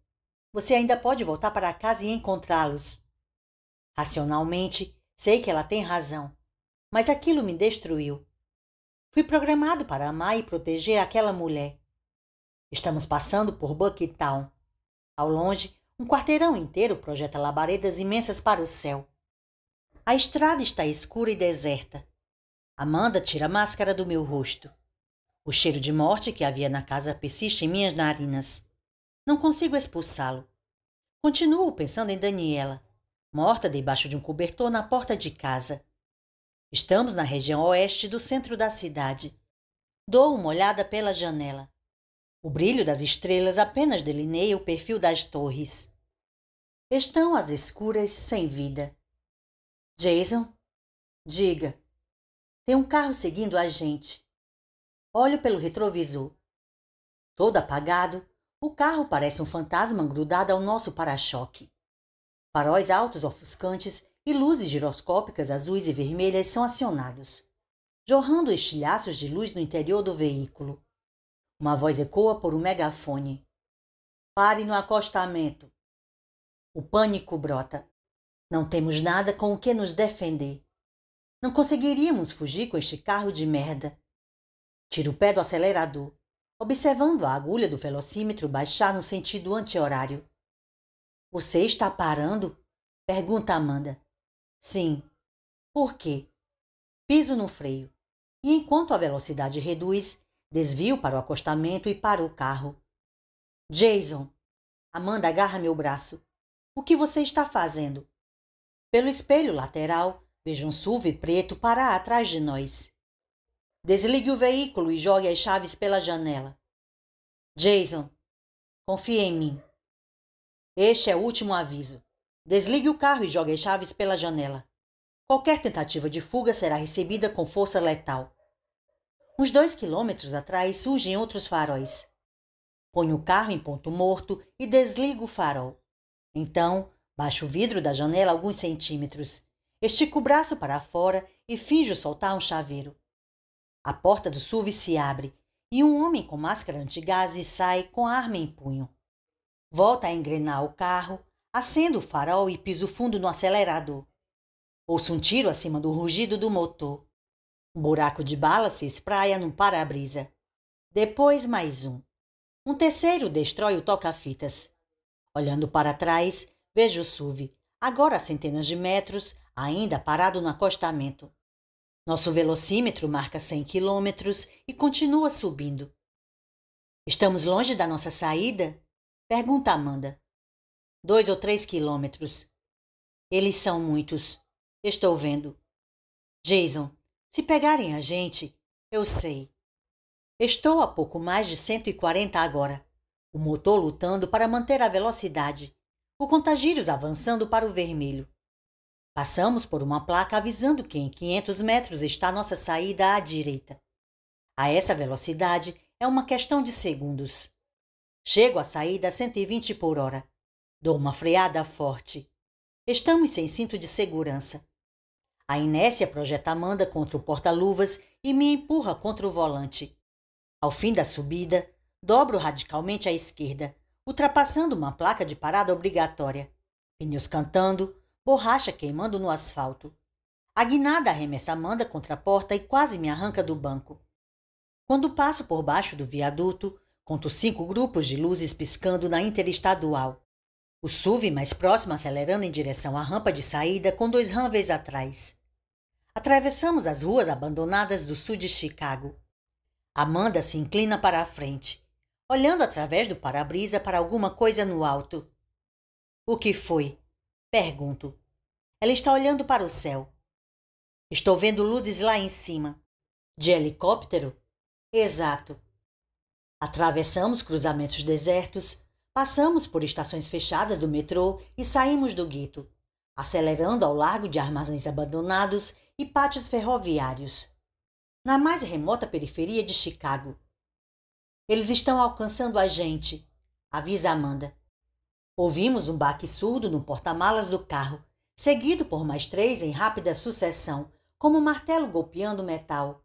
Você ainda pode voltar para casa e encontrá-los. Racionalmente, sei que ela tem razão, mas aquilo me destruiu. Fui programado para amar e proteger aquela mulher. Estamos passando por Bucktown. Ao longe, um quarteirão inteiro projeta labaredas imensas para o céu. A estrada está escura e deserta. Amanda tira a máscara do meu rosto. O cheiro de morte que havia na casa persiste em minhas narinas. Não consigo expulsá-lo. Continuo pensando em Daniela, morta debaixo de um cobertor na porta de casa. Estamos na região oeste do centro da cidade. Dou uma olhada pela janela. O brilho das estrelas apenas delineia o perfil das torres. Estão as escuras sem vida. Jason, diga. Tem um carro seguindo a gente. Olho pelo retrovisor. Todo apagado, o carro parece um fantasma grudado ao nosso para-choque. Faróis altos ofuscantes e luzes giroscópicas azuis e vermelhas são acionados, jorrando estilhaços de luz no interior do veículo. Uma voz ecoa por um megafone. Pare no acostamento. O pânico brota. Não temos nada com o que nos defender. Não conseguiríamos fugir com este carro de merda. Tira o pé do acelerador observando a agulha do velocímetro baixar no sentido anti-horário. Você está parando? pergunta Amanda. Sim. Por quê? Piso no freio. E enquanto a velocidade reduz, desvio para o acostamento e para o carro. Jason, Amanda agarra meu braço. O que você está fazendo? Pelo espelho lateral, vejo um SUV preto parar atrás de nós. Desligue o veículo e jogue as chaves pela janela. Jason, confie em mim. Este é o último aviso. Desligue o carro e jogue as chaves pela janela. Qualquer tentativa de fuga será recebida com força letal. Uns dois quilômetros atrás surgem outros faróis. Ponho o carro em ponto morto e desligo o farol. Então, baixo o vidro da janela alguns centímetros. Estico o braço para fora e finjo soltar um chaveiro. A porta do SUV se abre e um homem com máscara antigás sai com arma em punho. Volta a engrenar o carro, acendo o farol e pisa o fundo no acelerador. Ouço um tiro acima do rugido do motor. Um buraco de bala se espraia no para-brisa. Depois mais um. Um terceiro destrói o toca-fitas. Olhando para trás, vejo o SUV, agora a centenas de metros, ainda parado no acostamento. Nosso velocímetro marca 100 quilômetros e continua subindo. Estamos longe da nossa saída? Pergunta Amanda. Dois ou três quilômetros. Eles são muitos. Estou vendo. Jason, se pegarem a gente, eu sei. Estou a pouco mais de 140 agora. O motor lutando para manter a velocidade. O contagírios avançando para o vermelho. Passamos por uma placa avisando que em 500 metros está nossa saída à direita. A essa velocidade é uma questão de segundos. Chego à saída a 120 por hora. Dou uma freada forte. Estamos sem cinto de segurança. A inércia projeta Amanda contra o porta-luvas e me empurra contra o volante. Ao fim da subida, dobro radicalmente à esquerda, ultrapassando uma placa de parada obrigatória. Pneus cantando, borracha queimando no asfalto. A guinada arremessa Amanda contra a porta e quase me arranca do banco. Quando passo por baixo do viaduto, conto cinco grupos de luzes piscando na interestadual. O SUV mais próximo acelerando em direção à rampa de saída com dois ranveis atrás. Atravessamos as ruas abandonadas do sul de Chicago. Amanda se inclina para a frente, olhando através do para-brisa para alguma coisa no alto. O que foi? Pergunto. Ela está olhando para o céu. Estou vendo luzes lá em cima. De helicóptero? Exato. Atravessamos cruzamentos desertos, passamos por estações fechadas do metrô e saímos do gueto, acelerando ao largo de armazéns abandonados e pátios ferroviários. Na mais remota periferia de Chicago. Eles estão alcançando a gente, avisa Amanda. Ouvimos um baque surdo no porta-malas do carro, seguido por mais três em rápida sucessão, como um martelo golpeando metal.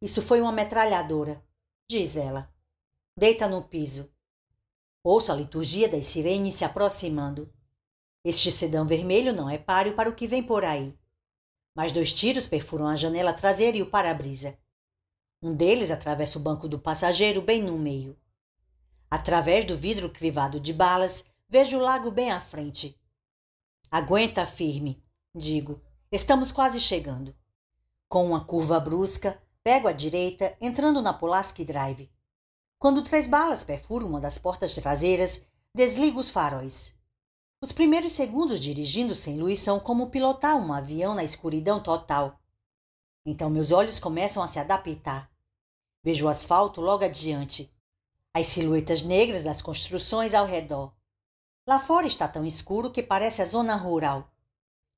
Isso foi uma metralhadora, diz ela. Deita no piso. Ouço a liturgia das sirenes se aproximando. Este sedã vermelho não é páreo para o que vem por aí. Mais dois tiros perfuram a janela traseira e o para-brisa. Um deles atravessa o banco do passageiro bem no meio. Através do vidro crivado de balas, vejo o lago bem à frente. Aguenta firme, digo. Estamos quase chegando. Com uma curva brusca, pego à direita, entrando na Pulaski Drive. Quando três balas perfuram uma das portas traseiras, desligo os faróis. Os primeiros segundos dirigindo sem luz são como pilotar um avião na escuridão total. Então meus olhos começam a se adaptar. Vejo o asfalto logo adiante, as silhuetas negras das construções ao redor. Lá fora está tão escuro que parece a zona rural.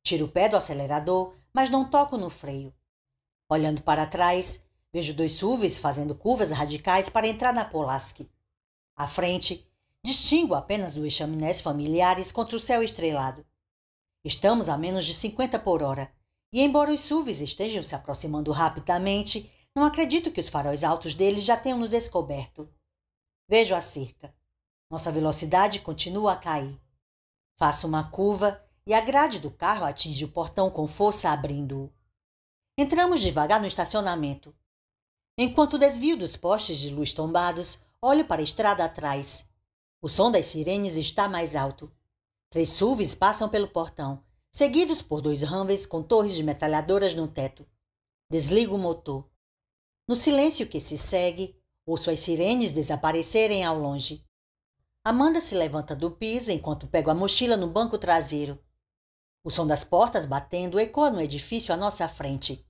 Tiro o pé do acelerador, mas não toco no freio. Olhando para trás, vejo dois SUVs fazendo curvas radicais para entrar na Polaski. À frente, distingo apenas duas chaminés familiares contra o céu estrelado. Estamos a menos de 50 por hora, e embora os SUVs estejam se aproximando rapidamente, não acredito que os faróis altos deles já tenham nos descoberto. Vejo a cerca. Nossa velocidade continua a cair. Faço uma curva e a grade do carro atinge o portão com força, abrindo-o. Entramos devagar no estacionamento. Enquanto desvio dos postes de luz tombados, olho para a estrada atrás. O som das sirenes está mais alto. Três SUVs passam pelo portão, seguidos por dois Humvees com torres de metralhadoras no teto. Desligo o motor. No silêncio que se segue, Ouço as sirenes desaparecerem ao longe. Amanda se levanta do piso enquanto pego a mochila no banco traseiro. O som das portas batendo ecoa no edifício à nossa frente.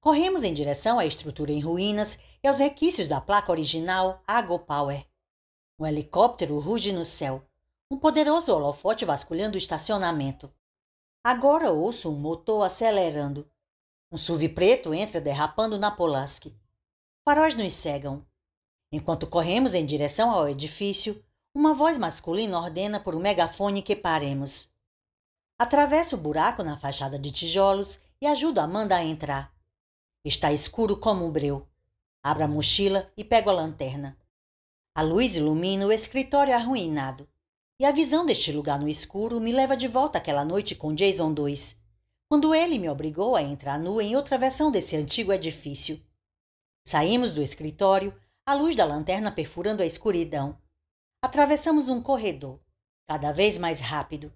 Corremos em direção à estrutura em ruínas e aos requisitos da placa original Ago Power. Um helicóptero ruge no céu, um poderoso holofote vasculhando o estacionamento. Agora ouço um motor acelerando. Um SUV preto entra derrapando na Polaski. Faróis nos cegam. Enquanto corremos em direção ao edifício, uma voz masculina ordena por um megafone que paremos. Atravesso o buraco na fachada de tijolos e ajudo Amanda a entrar. Está escuro como o um breu. Abro a mochila e pego a lanterna. A luz ilumina o escritório arruinado. E a visão deste lugar no escuro me leva de volta àquela noite com Jason 2, quando ele me obrigou a entrar nu em outra versão desse antigo edifício. Saímos do escritório, a luz da lanterna perfurando a escuridão. Atravessamos um corredor, cada vez mais rápido,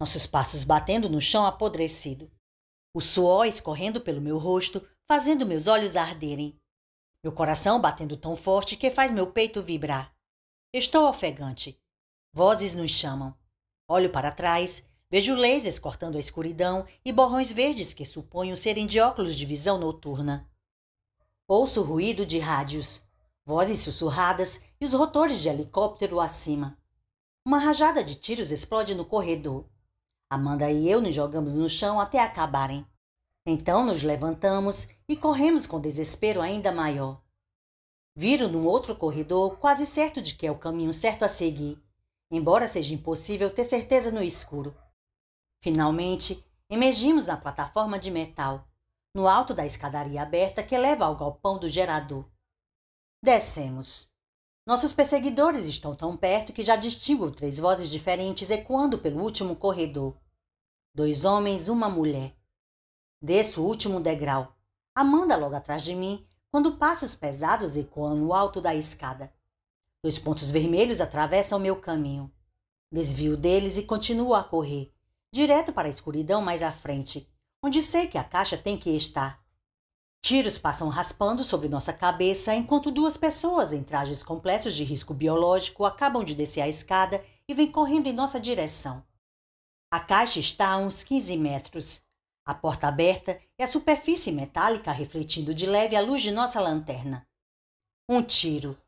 nossos passos batendo no chão apodrecido, o suor escorrendo pelo meu rosto, fazendo meus olhos arderem, meu coração batendo tão forte que faz meu peito vibrar. Estou ofegante. Vozes nos chamam. Olho para trás, vejo lasers cortando a escuridão e borrões verdes que suponho serem de óculos de visão noturna. Ouço o ruído de rádios, vozes sussurradas e os rotores de helicóptero acima. Uma rajada de tiros explode no corredor. Amanda e eu nos jogamos no chão até acabarem. Então nos levantamos e corremos com desespero ainda maior. Viro num outro corredor, quase certo de que é o caminho certo a seguir, embora seja impossível ter certeza no escuro. Finalmente, emergimos na plataforma de metal, no alto da escadaria aberta que leva ao galpão do gerador. Descemos. Nossos perseguidores estão tão perto que já distingo três vozes diferentes ecoando pelo último corredor. Dois homens, uma mulher. Desço o último degrau. Amanda logo atrás de mim, quando passos pesados ecoam no alto da escada. Dois pontos vermelhos atravessam meu caminho. Desvio deles e continuo a correr, direto para a escuridão mais à frente, onde sei que a caixa tem que estar. Tiros passam raspando sobre nossa cabeça enquanto duas pessoas em trajes completos de risco biológico acabam de descer a escada e vêm correndo em nossa direção. A caixa está a uns 15 metros. A porta aberta e a superfície metálica refletindo de leve a luz de nossa lanterna. Um tiro.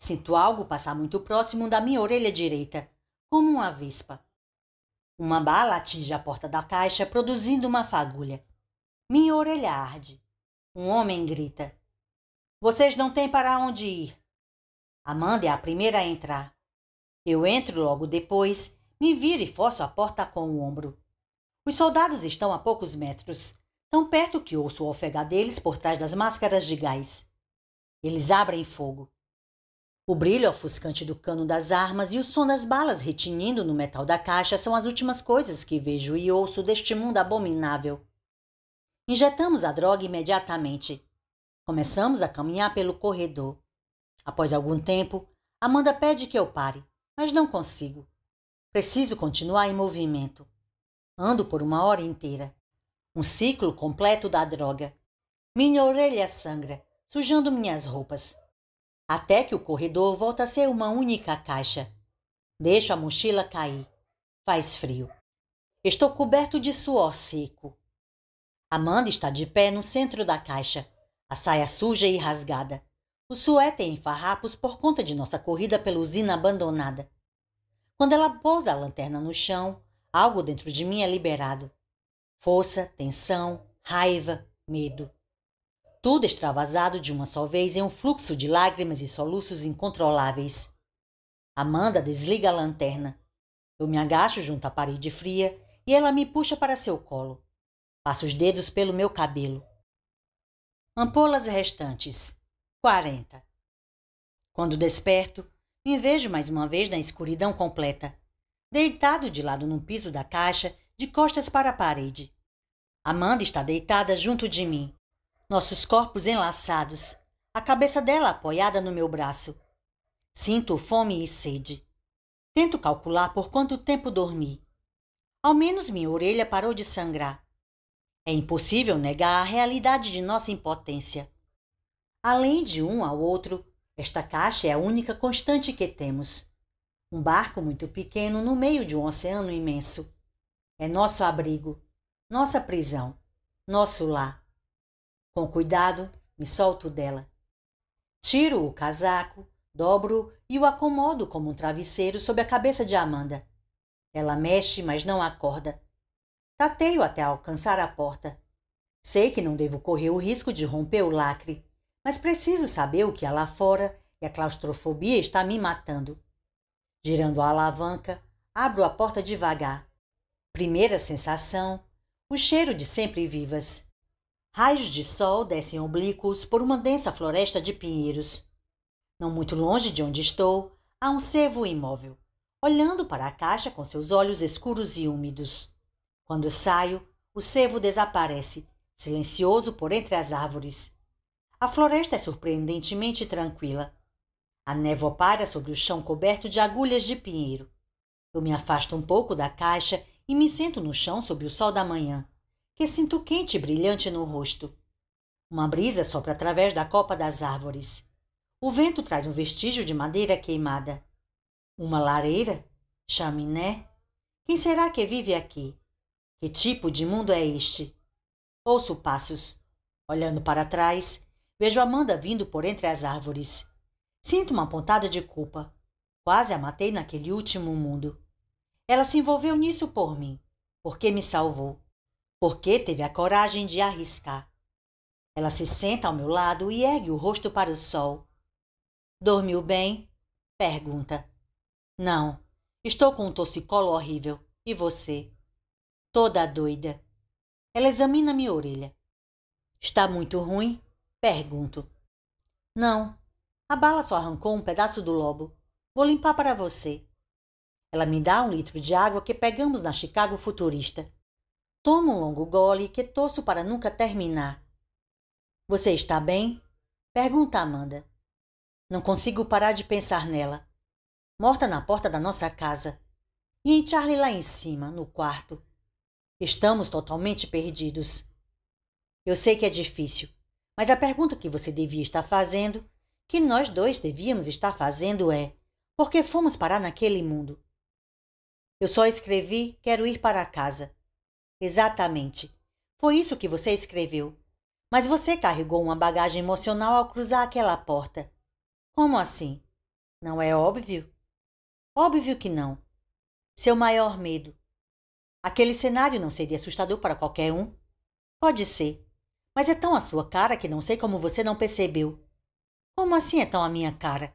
Sinto algo passar muito próximo da minha orelha direita, como uma vespa. Uma bala atinge a porta da caixa, produzindo uma fagulha. Minha orelha arde. Um homem grita: Vocês não têm para onde ir. Amanda é a primeira a entrar. Eu entro logo depois, me viro e forço a porta com o ombro. Os soldados estão a poucos metros, tão perto que ouço o ofegar deles por trás das máscaras de gás. Eles abrem fogo. O brilho ofuscante do cano das armas e o som das balas retinindo no metal da caixa são as últimas coisas que vejo e ouço deste mundo abominável. Injetamos a droga imediatamente. Começamos a caminhar pelo corredor. Após algum tempo, Amanda pede que eu pare, mas não consigo. Preciso continuar em movimento. Ando por uma hora inteira. Um ciclo completo da droga. Minha orelha sangra, sujando minhas roupas. Até que o corredor volta a ser uma única caixa. Deixo a mochila cair. Faz frio. Estou coberto de suor seco. Amanda está de pé no centro da caixa, a saia suja e rasgada, o suéter em farrapos por conta de nossa corrida pela usina abandonada. Quando ela pousa a lanterna no chão, algo dentro de mim é liberado. Força, tensão, raiva, medo. Tudo extravasado de uma só vez em um fluxo de lágrimas e soluços incontroláveis. Amanda desliga a lanterna. Eu me agacho junto à parede fria e ela me puxa para seu colo. Passo os dedos pelo meu cabelo. Ampolas restantes. 40. Quando desperto, me vejo mais uma vez na escuridão completa, deitado de lado num piso da caixa, de costas para a parede. Amanda está deitada junto de mim, nossos corpos enlaçados, a cabeça dela apoiada no meu braço. Sinto fome e sede. Tento calcular por quanto tempo dormi. Ao menos minha orelha parou de sangrar. É impossível negar a realidade de nossa impotência. Além de um ao outro, esta caixa é a única constante que temos. Um barco muito pequeno no meio de um oceano imenso. É nosso abrigo, nossa prisão, nosso lar. Com cuidado, me solto dela. Tiro o casaco, dobro e o acomodo como um travesseiro sob a cabeça de Amanda. Ela mexe, mas não acorda. Tateio até alcançar a porta. Sei que não devo correr o risco de romper o lacre, mas preciso saber o que há lá fora e a claustrofobia está me matando. Girando a alavanca, abro a porta devagar. Primeira sensação: o cheiro de sempre vivas. Raios de sol descem oblíquos por uma densa floresta de pinheiros. Não muito longe de onde estou, há um cervo imóvel, olhando para a caixa com seus olhos escuros e úmidos. Quando saio, o cervo desaparece, silencioso por entre as árvores. A floresta é surpreendentemente tranquila. A névoa pára sobre o chão coberto de agulhas de pinheiro. Eu me afasto um pouco da caixa e me sento no chão sob o sol da manhã, que sinto quente e brilhante no rosto. Uma brisa sopra através da copa das árvores. O vento traz um vestígio de madeira queimada. Uma lareira? Chaminé? Quem será que vive aqui? Que tipo de mundo é este? Ouço passos. Olhando para trás, vejo Amanda vindo por entre as árvores. Sinto uma pontada de culpa. Quase a matei naquele último mundo. Ela se envolveu nisso por mim, porque me salvou, porque teve a coragem de arriscar. Ela se senta ao meu lado e ergue o rosto para o sol. Dormiu bem? Pergunta. Não, estou com um torcicolo horrível. E você? toda doida. Ela examina minha orelha. Está muito ruim? Pergunto. Não. A bala só arrancou um pedaço do lobo. Vou limpar para você. Ela me dá um litro de água que pegamos na Chicago futurista. Tomo um longo gole que torço para nunca terminar. Você está bem? Pergunta Amanda. Não consigo parar de pensar nela. Morta na porta da nossa casa. E em Charlie lá em cima, no quarto, Estamos totalmente perdidos. Eu sei que é difícil, mas a pergunta que você devia estar fazendo, que nós dois devíamos estar fazendo é: por que fomos parar naquele mundo? Eu só escrevi: quero ir para casa. Exatamente. Foi isso que você escreveu. Mas você carregou uma bagagem emocional ao cruzar aquela porta. Como assim? Não é óbvio? Óbvio que não. Seu maior medo, Aquele cenário não seria assustador para qualquer um? Pode ser. Mas é tão a sua cara que não sei como você não percebeu. Como assim é tão a minha cara?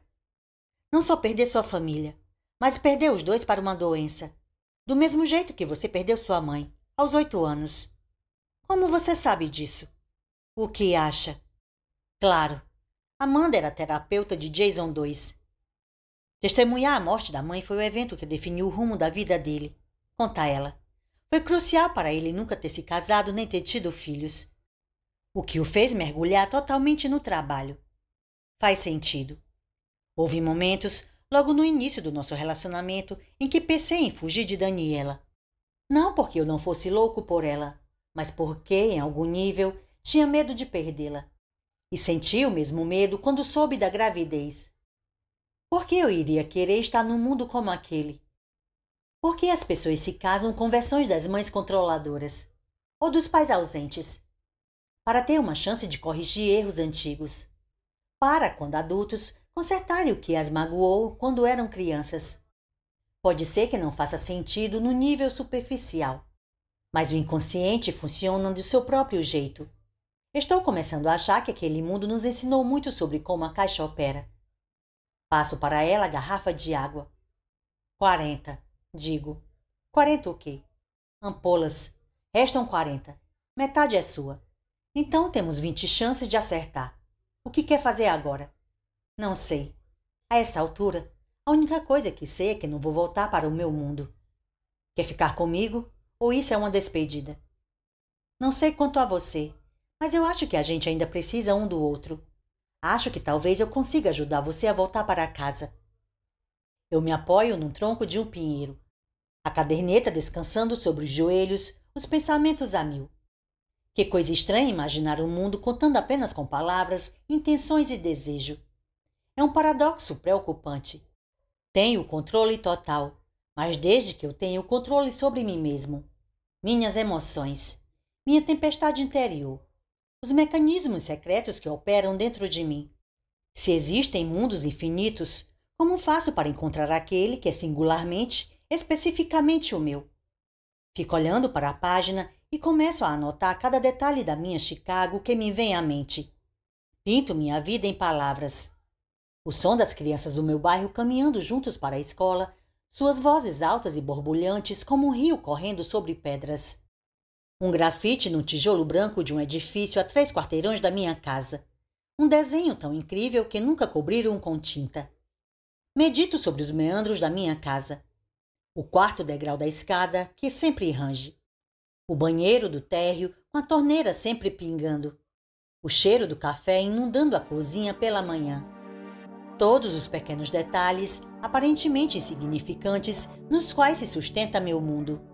Não só perder sua família, mas perder os dois para uma doença. Do mesmo jeito que você perdeu sua mãe, aos oito anos. Como você sabe disso? O que acha? Claro. Amanda era terapeuta de Jason 2. Testemunhar a morte da mãe foi o evento que definiu o rumo da vida dele. Conta ela. Foi crucial para ele nunca ter se casado nem ter tido filhos. O que o fez mergulhar totalmente no trabalho. Faz sentido. Houve momentos, logo no início do nosso relacionamento, em que pensei em fugir de Daniela. Não porque eu não fosse louco por ela, mas porque, em algum nível, tinha medo de perdê-la. E senti o mesmo medo quando soube da gravidez. Por que eu iria querer estar num mundo como aquele? Por que as pessoas se casam com versões das mães controladoras ou dos pais ausentes? Para ter uma chance de corrigir erros antigos. Para, quando adultos, consertarem o que as magoou quando eram crianças. Pode ser que não faça sentido no nível superficial, mas o inconsciente funciona do seu próprio jeito. Estou começando a achar que aquele mundo nos ensinou muito sobre como a caixa opera. Passo para ela a garrafa de água. 40. Digo, quarenta o quê? Ampolas, restam quarenta. Metade é sua. Então temos vinte chances de acertar. O que quer fazer agora? Não sei. A essa altura, a única coisa que sei é que não vou voltar para o meu mundo. Quer ficar comigo? Ou isso é uma despedida? Não sei quanto a você, mas eu acho que a gente ainda precisa um do outro. Acho que talvez eu consiga ajudar você a voltar para casa. Eu me apoio num tronco de um pinheiro, a caderneta descansando sobre os joelhos, os pensamentos a mil. Que coisa estranha imaginar o um mundo contando apenas com palavras, intenções e desejo. É um paradoxo preocupante. Tenho o controle total, mas desde que eu tenho o controle sobre mim mesmo, minhas emoções, minha tempestade interior, os mecanismos secretos que operam dentro de mim. Se existem mundos infinitos, como faço para encontrar aquele que é singularmente, especificamente o meu? Fico olhando para a página e começo a anotar cada detalhe da minha Chicago que me vem à mente. Pinto minha vida em palavras. O som das crianças do meu bairro caminhando juntos para a escola, suas vozes altas e borbulhantes como um rio correndo sobre pedras. Um grafite no tijolo branco de um edifício a três quarteirões da minha casa. Um desenho tão incrível que nunca cobriram com tinta Medito sobre os meandros da minha casa. O quarto degrau da escada, que sempre range. O banheiro do térreo, com a torneira sempre pingando. O cheiro do café inundando a cozinha pela manhã. Todos os pequenos detalhes, aparentemente insignificantes, nos quais se sustenta meu mundo.